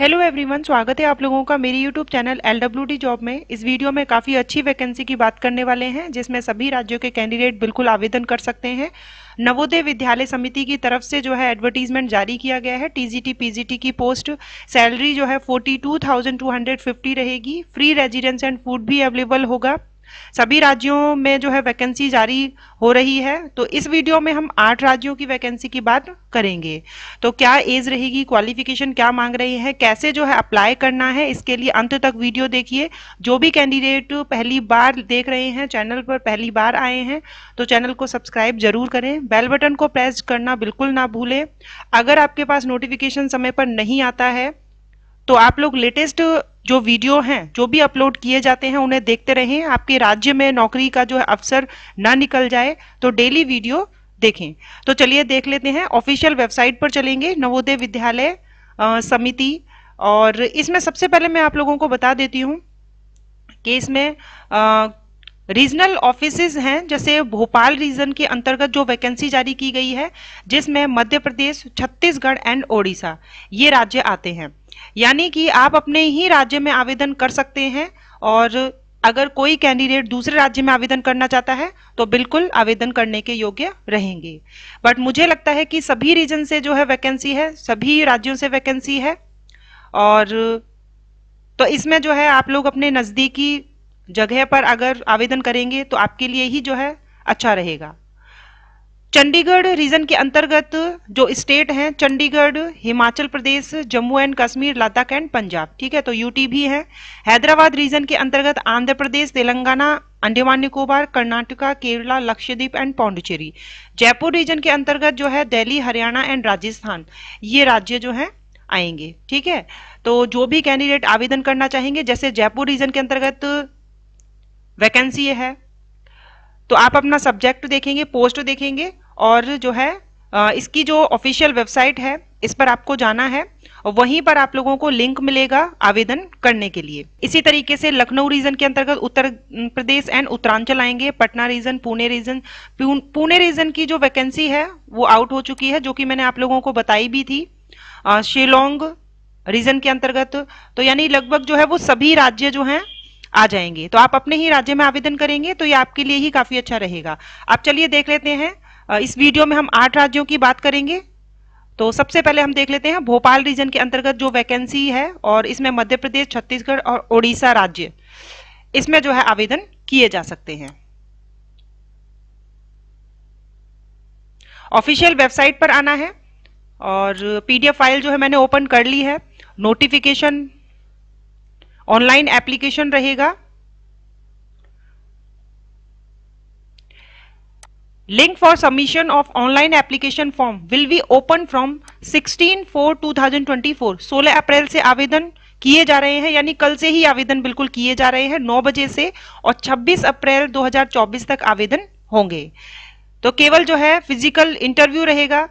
hello everyone स्वागत है आप लोगों का मेरी यूट्यूब चैनल एल जॉब में इस वीडियो में काफ़ी अच्छी वैकेंसी की बात करने वाले हैं जिसमें सभी राज्यों के कैंडिडेट बिल्कुल आवेदन कर सकते हैं नवोदय विद्यालय समिति की तरफ से जो है एडवर्टीजमेंट जारी किया गया है टीजीटी पीजीटी की पोस्ट सैलरी जो है फोर्टी रहेगी फ्री रेजिडेंस एंड फूड भी अवेलेबल होगा सभी राज्यों में जो है वैकेंसी जारी हो रही है तो इस वीडियो में हम आठ राज्यों की वैकेंसी की बात करेंगे तो क्या एज रहेगी क्वालिफिकेशन क्या मांग रही है कैसे जो है अप्लाई करना है इसके लिए अंत तक वीडियो देखिए जो भी कैंडिडेट पहली बार देख रहे हैं चैनल पर पहली बार आए हैं तो चैनल को सब्सक्राइब जरूर करें बेल बटन को प्रेस करना बिल्कुल ना भूलें अगर आपके पास नोटिफिकेशन समय पर नहीं आता है तो आप लोग लेटेस्ट जो वीडियो हैं जो भी अपलोड किए जाते हैं उन्हें देखते रहें आपके राज्य में नौकरी का जो है अवसर ना निकल जाए तो डेली वीडियो देखें तो चलिए देख लेते हैं ऑफिशियल वेबसाइट पर चलेंगे नवोदय विद्यालय समिति और इसमें सबसे पहले मैं आप लोगों को बता देती हूँ कि इसमें रीजनल ऑफिसेज हैं जैसे भोपाल रीजन के अंतर्गत जो वैकेंसी जारी की गई है जिसमें मध्य प्रदेश छत्तीसगढ़ एंड ओडिशा ये राज्य आते हैं यानी कि आप अपने ही राज्य में आवेदन कर सकते हैं और अगर कोई कैंडिडेट दूसरे राज्य में आवेदन करना चाहता है तो बिल्कुल आवेदन करने के योग्य रहेंगे बट मुझे लगता है कि सभी रीजन से जो है वैकेंसी है सभी राज्यों से वैकेंसी है और तो इसमें जो है आप लोग अपने नज़दीकी जगह पर अगर आवेदन करेंगे तो आपके लिए ही जो है अच्छा रहेगा चंडीगढ़ रीजन के अंतर्गत जो स्टेट हैं चंडीगढ़ हिमाचल प्रदेश जम्मू एंड कश्मीर लद्दाख एंड पंजाब ठीक है तो यूटी भी है हैदराबाद रीजन के अंतर्गत आंध्र प्रदेश तेलंगाना अंडमान निकोबार कर्नाटका केरला लक्षद्वीप एंड पौंडुचेरी जयपुर रीजन के अंतर्गत जो है दिल्ली हरियाणा एंड राजस्थान ये राज्य जो है आएंगे ठीक है तो जो भी कैंडिडेट आवेदन करना चाहेंगे जैसे जयपुर रीजन के अंतर्गत वैकेंसी है तो आप अपना सब्जेक्ट देखेंगे पोस्ट देखेंगे और जो है इसकी जो ऑफिशियल वेबसाइट है इस पर आपको जाना है और वहीं पर आप लोगों को लिंक मिलेगा आवेदन करने के लिए इसी तरीके से लखनऊ रीजन के अंतर्गत उत्तर प्रदेश एंड उत्तरांचल आएंगे Patna region Pune region Pune region की जो वैकेंसी है वो आउट हो चुकी है जो कि मैंने आप लोगों को बताई भी थी शिलोंग रीजन के अंतर्गत तो यानी लगभग जो है वो सभी राज्य जो है आ जाएंगे तो आप अपने ही राज्य में आवेदन करेंगे तो ये आपके लिए ही काफी अच्छा रहेगा आप चलिए देख लेते हैं इस वीडियो में हम आठ राज्यों की बात करेंगे तो सबसे पहले हम देख लेते हैं भोपाल रीजन के अंतर्गत जो वैकेंसी है और इसमें मध्य प्रदेश छत्तीसगढ़ और ओडिशा राज्य इसमें जो है आवेदन किए जा सकते हैं ऑफिशियल वेबसाइट पर आना है और पीडीएफ फाइल जो है मैंने ओपन कर ली है नोटिफिकेशन ऑनलाइन एप्लीकेशन रहेगा Link for submission of online application form will be open from 16 4 2024 सोलह अप्रैल से आवेदन किए जा रहे हैं यानी कल से ही आवेदन बिल्कुल किए जा रहे हैं 9 बजे से और 26 अप्रैल 2024 तक आवेदन होंगे तो केवल जो है फिजिकल इंटरव्यू रहेगा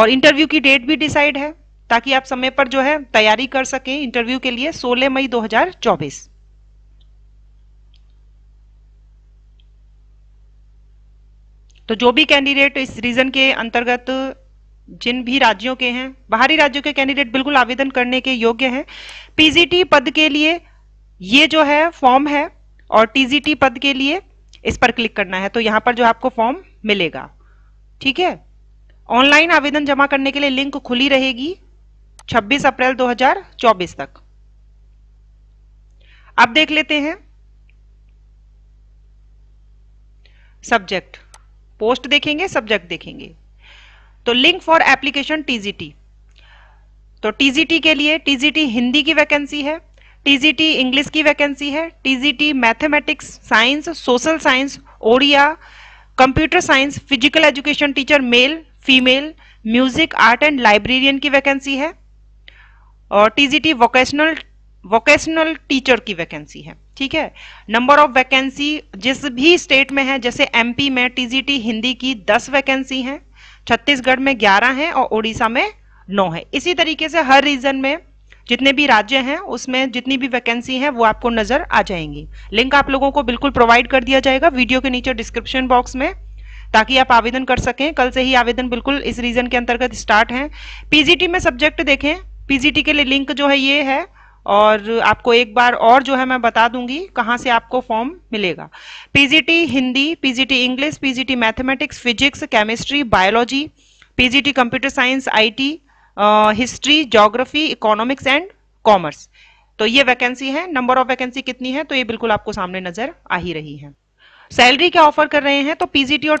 और इंटरव्यू की डेट भी डिसाइड है ताकि आप समय पर जो है तैयारी कर सकें इंटरव्यू के लिए 16 मई 2024 तो जो भी कैंडिडेट इस रीजन के अंतर्गत जिन भी राज्यों के हैं बाहरी राज्यों के कैंडिडेट बिल्कुल आवेदन करने के योग्य हैं पीजीटी पद के लिए ये जो है फॉर्म है और टीजीटी पद के लिए इस पर क्लिक करना है तो यहां पर जो आपको फॉर्म मिलेगा ठीक है ऑनलाइन आवेदन जमा करने के लिए लिंक खुली रहेगी 26 अप्रैल 2024 तक अब देख लेते हैं सब्जेक्ट पोस्ट देखेंगे सब्जेक्ट देखेंगे तो लिंक फॉर एप्लीकेशन टीजीटी तो टीजीटी के लिए टीजीटी हिंदी की वैकेंसी है टीजीटी इंग्लिश की वैकेंसी है TGT mathematics science social science Odia computer science physical education teacher male female music art and librarian की वैकेंसी है और टीजीटी वोकेशनल वोकेशनल टीचर की वैकेंसी है ठीक है नंबर ऑफ वैकेंसी जिस भी स्टेट में है जैसे एमपी में टीजीटी हिंदी की 10 वैकेंसी हैं छत्तीसगढ़ में 11 हैं और उड़ीसा में 9 है इसी तरीके से हर रीजन में जितने भी राज्य हैं उसमें जितनी भी वैकेंसी है वो आपको नजर आ जाएंगी लिंक आप लोगों को बिल्कुल प्रोवाइड कर दिया जाएगा वीडियो के नीचे डिस्क्रिप्शन बॉक्स में ताकि आप आवेदन कर सकें कल से ही आवेदन बिल्कुल इस रीजन के अंतर्गत स्टार्ट है पीजीटी में सब्जेक्ट देखें पीजीटी के लिए लिंक जो है ये है और आपको एक बार और जो है मैं बता दूंगी कहाँ से आपको फॉर्म मिलेगा PGT Hindi PGT English PGT mathematics physics chemistry biology PGT computer science IT history geography economics and commerce तो ये वैकेंसी है नंबर ऑफ वैकेंसी कितनी है तो ये बिल्कुल आपको सामने नजर आ ही रही है सैलरी क्या ऑफर कर रहे हैं तो पीजीटी और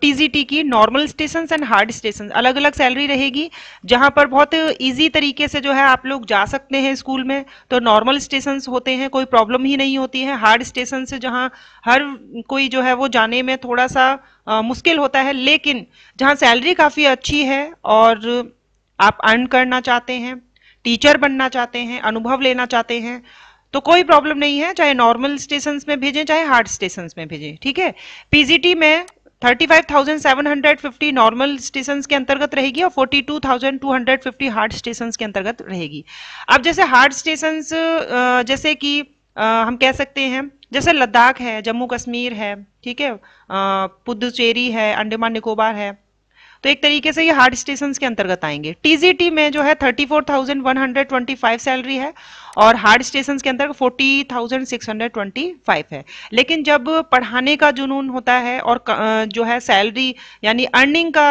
टीजीटी की normal station and hard station अलग अलग सैलरी रहेगी जहां पर बहुत इजी तरीके से जो है आप लोग जा सकते हैं स्कूल में तो नॉर्मल स्टेशन होते हैं कोई प्रॉब्लम ही नहीं होती है हार्ड स्टेशन से जहाँ हर कोई जो है वो जाने में थोड़ा सा आ, मुश्किल होता है लेकिन जहाँ सैलरी काफ़ी अच्छी है और आप अर्न करना चाहते हैं टीचर बनना चाहते हैं अनुभव लेना चाहते हैं तो कोई प्रॉब्लम नहीं है चाहे नॉर्मल स्टेशन में भेजें चाहे हार्ड स्टेशन में भेजें ठीक है पीजीटी में 35,750 नॉर्मल स्टेशन के अंतर्गत रहेगी और 42,250 हार्ड स्टेशन के अंतर्गत रहेगी अब जैसे हार्ड स्टेशन जैसे कि हम कह सकते हैं जैसे लद्दाख है जम्मू कश्मीर है ठीक है पुदुचेरी है अंडमान निकोबार है तो एक तरीके से ये हार्ड स्टेशन के अंतर्गत आएंगे टीजीटी में जो है 34,125 सैलरी है और हार्ड स्टेशन के अंतर्गत 40,625 है लेकिन जब पढ़ाने का जुनून होता है और जो है सैलरी यानी अर्निंग का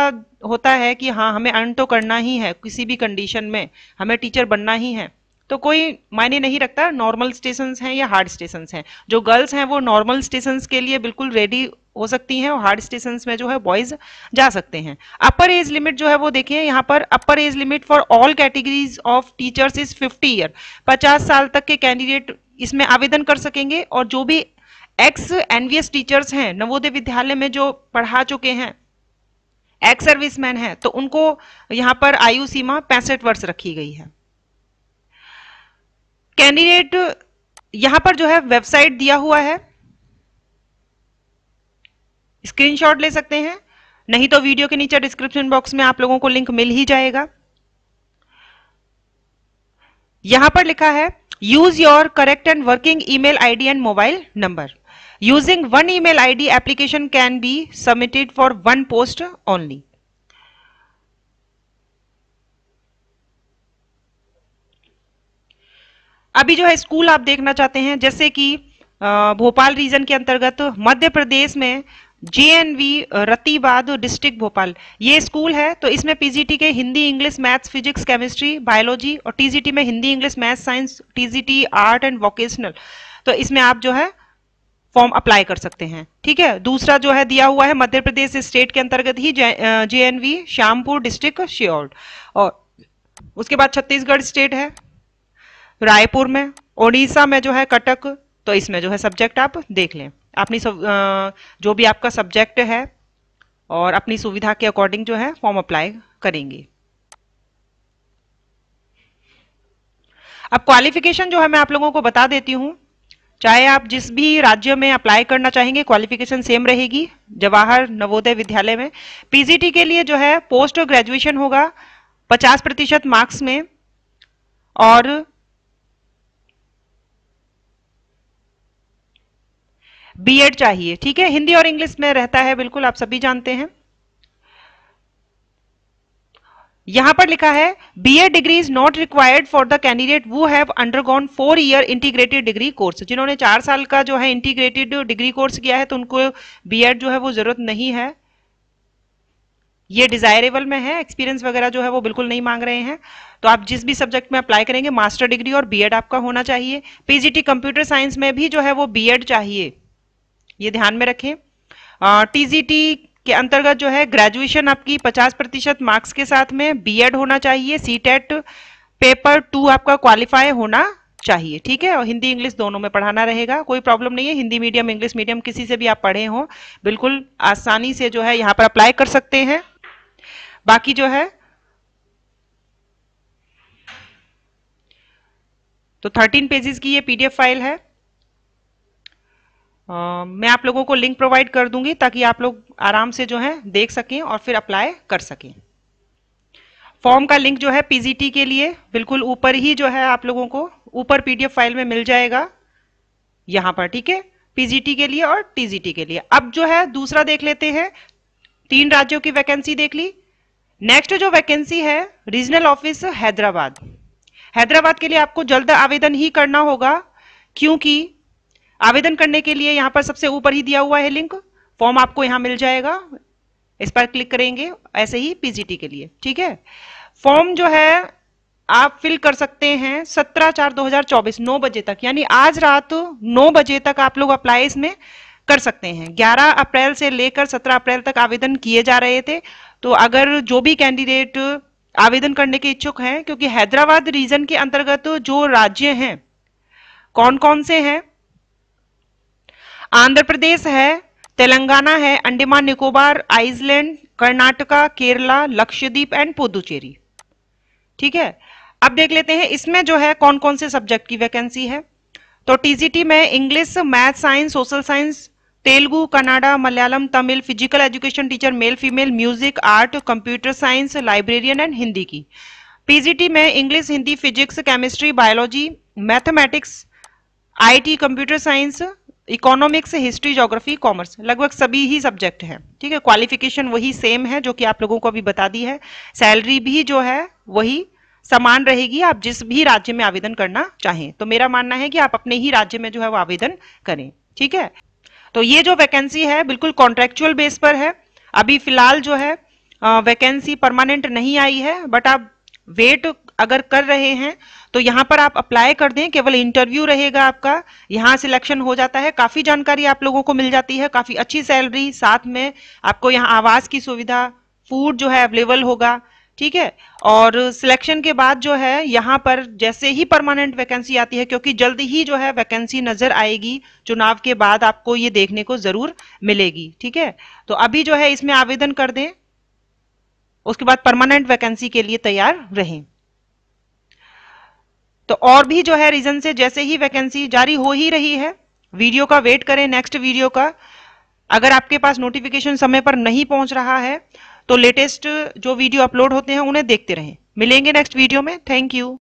होता है कि हाँ हमें अर्न तो करना ही है किसी भी कंडीशन में हमें टीचर बनना ही है तो कोई मायने नहीं रखता नॉर्मल स्टेशन हैं या हार्ड स्टेशन हैं जो गर्ल्स हैं वो नॉर्मल स्टेशन के लिए बिल्कुल रेडी हो सकती हैं और हार्ड स्टेशन में जो है बॉयज जा सकते हैं अपर एज लिमिट जो है वो देखिए यहाँ पर upper age limit for all categories of teachers is 50 year 50 साल तक के कैंडिडेट इसमें आवेदन कर सकेंगे और जो भी एक्स एनवीएस टीचर्स हैं नवोदय विद्यालय में जो पढ़ा चुके हैं एक्स सर्विसमैन हैं तो उनको यहाँ पर आयु सीमा पैंसठ वर्ष रखी गई है कैंडिडेट यहां पर जो है वेबसाइट दिया हुआ है स्क्रीनशॉट ले सकते हैं नहीं तो वीडियो के नीचे डिस्क्रिप्शन बॉक्स में आप लोगों को लिंक मिल ही जाएगा यहां पर लिखा है use your correct and working email ID and mobile number using one email ID application can be submitted for one post only अभी जो है स्कूल आप देखना चाहते हैं जैसे कि भोपाल रीजन के अंतर्गत मध्य प्रदेश में वी रतिवाद डिस्ट्रिक्ट भोपाल ये स्कूल है तो इसमें पीजीटी के Hindi English maths physics chemistry biology और टीजीटी में Hindi English maths science TGT art and vocational तो इसमें आप जो है फॉर्म अप्लाई कर सकते हैं ठीक है दूसरा जो है दिया हुआ है मध्य प्रदेश स्टेट के अंतर्गत ही J N Shyampur district sure और उसके बाद छत्तीसगढ़ स्टेट है रायपुर में उड़ीसा में जो है कटक तो इसमें जो है सब्जेक्ट आप देख लें अपनी सब, जो भी आपका सब्जेक्ट है और अपनी सुविधा के अकॉर्डिंग जो है फॉर्म अप्लाई करेंगे अब क्वालिफिकेशन जो है मैं आप लोगों को बता देती हूँ चाहे आप जिस भी राज्य में अप्लाई करना चाहेंगे क्वालिफिकेशन सेम रहेगी जवाहर नवोदय विद्यालय में पीजीटी के लिए जो है पोस्ट ग्रेजुएशन होगा 50 प्रतिशत मार्क्स में और बीएड चाहिए ठीक है हिंदी और इंग्लिश में रहता है बिल्कुल आप सभी जानते हैं यहां पर लिखा है B Ed degree is not required for the candidate who have undergone four year integrated degree course जिन्होंने चार साल का जो है इंटीग्रेटेड डिग्री कोर्स किया है तो उनको एड जो है वो जरूरत नहीं है ये डिजायरेबल में है एक्सपीरियंस वगैरह जो है वो बिल्कुल नहीं मांग रहे हैं तो आप जिस भी सब्जेक्ट में अप्लाई करेंगे मास्टर डिग्री और बीएड आपका होना चाहिए पीजीटी कंप्यूटर साइंस में भी जो है वो बीएड चाहिए ये ध्यान में रखें टीजीटी के अंतर्गत जो है ग्रेजुएशन आपकी 50 प्रतिशत मार्क्स के साथ में बीएड होना चाहिए सी टेट पेपर टू आपका क्वालिफाई होना चाहिए ठीक है और हिंदी इंग्लिश दोनों में पढ़ाना रहेगा कोई प्रॉब्लम नहीं है हिंदी मीडियम इंग्लिश मीडियम किसी से भी आप पढ़े हों बिल्कुल आसानी से जो है यहाँ पर अप्लाई कर सकते हैं बाकी जो है तो 13 पेजेस की ये पीडीएफ फाइल है मैं आप लोगों को लिंक प्रोवाइड कर दूंगी ताकि आप लोग आराम से जो है देख सकें और फिर अप्लाई कर सकें फॉर्म का लिंक जो है पीजीटी के लिए बिल्कुल ऊपर ही जो है आप लोगों को ऊपर पीडीएफ फाइल में मिल जाएगा यहां पर ठीक है पीजीटी के लिए और टीजीटी के लिए अब जो है दूसरा देख लेते हैं तीन राज्यों की वैकेंसी देख ली नेक्स्ट जो वैकेंसी है रीजनल ऑफिस हैदराबाद हैदराबाद के लिए आपको जल्द आवेदन ही करना होगा क्योंकि आवेदन करने के लिए यहाँ पर सबसे ऊपर ही दिया हुआ है लिंक फॉर्म आपको यहाँ मिल जाएगा इस पर क्लिक करेंगे ऐसे ही पीजीटी के लिए ठीक है फॉर्म जो है आप फिल कर सकते हैं 17 चार 2024 नौ बजे तक यानी आज रात 9 बजे तक आप लोग अप्लाई इसमें कर सकते हैं 11 अप्रैल से लेकर 17 अप्रैल तक आवेदन किए जा रहे थे तो अगर जो भी कैंडिडेट आवेदन करने के इच्छुक हैं क्योंकि हैदराबाद रीजन के अंतर्गत जो राज्य हैं कौन कौन से हैं आंध्र प्रदेश है तेलंगाना है अंडमान निकोबार आइसलैंड कर्नाटका केरला लक्षद्वीप एंड पुदुचेरी ठीक है अब देख लेते हैं इसमें जो है कौन कौन से सब्जेक्ट की वैकेंसी है तो टीजीटी में English math science social science Telugu Kannada Malayalam Tamil physical education teacher male female music art computer science librarian and Hindi की पीजीटी में English Hindi physics chemistry biology mathematics IT computer science economics history geography commerce लगभग सभी ही subject हैं ठीक है qualification वही same है जो कि आप लोगों को अभी बता दी है सैलरी भी जो है वही समान रहेगी आप जिस भी राज्य में आवेदन करना चाहें तो मेरा मानना है कि आप अपने ही राज्य में जो है वो आवेदन करें ठीक है तो ये जो वैकेंसी है बिल्कुल कॉन्ट्रेक्चुअल बेस पर है अभी फिलहाल जो है वैकेंसी परमानेंट नहीं आई है बट आप वेट अगर कर रहे हैं तो यहाँ पर आप अप्लाई कर दें केवल इंटरव्यू रहेगा आपका यहाँ सिलेक्शन हो जाता है काफ़ी जानकारी आप लोगों को मिल जाती है काफ़ी अच्छी सैलरी साथ में आपको यहाँ आवास की सुविधा फूड जो है अवेलेबल होगा ठीक है और सिलेक्शन के बाद जो है यहाँ पर जैसे ही परमानेंट वैकेंसी आती है क्योंकि जल्द ही जो है वैकेंसी नजर आएगी चुनाव के बाद आपको ये देखने को जरूर मिलेगी ठीक है तो अभी जो है इसमें आवेदन कर दें उसके बाद परमानेंट वैकेंसी के लिए तैयार रहें तो और भी जो है रीजन से जैसे ही वैकेंसी जारी हो ही रही है वीडियो का वेट करें नेक्स्ट वीडियो का अगर आपके पास नोटिफिकेशन समय पर नहीं पहुंच रहा है तो लेटेस्ट जो वीडियो अपलोड होते हैं उन्हें देखते रहें मिलेंगे नेक्स्ट वीडियो में थैंक यू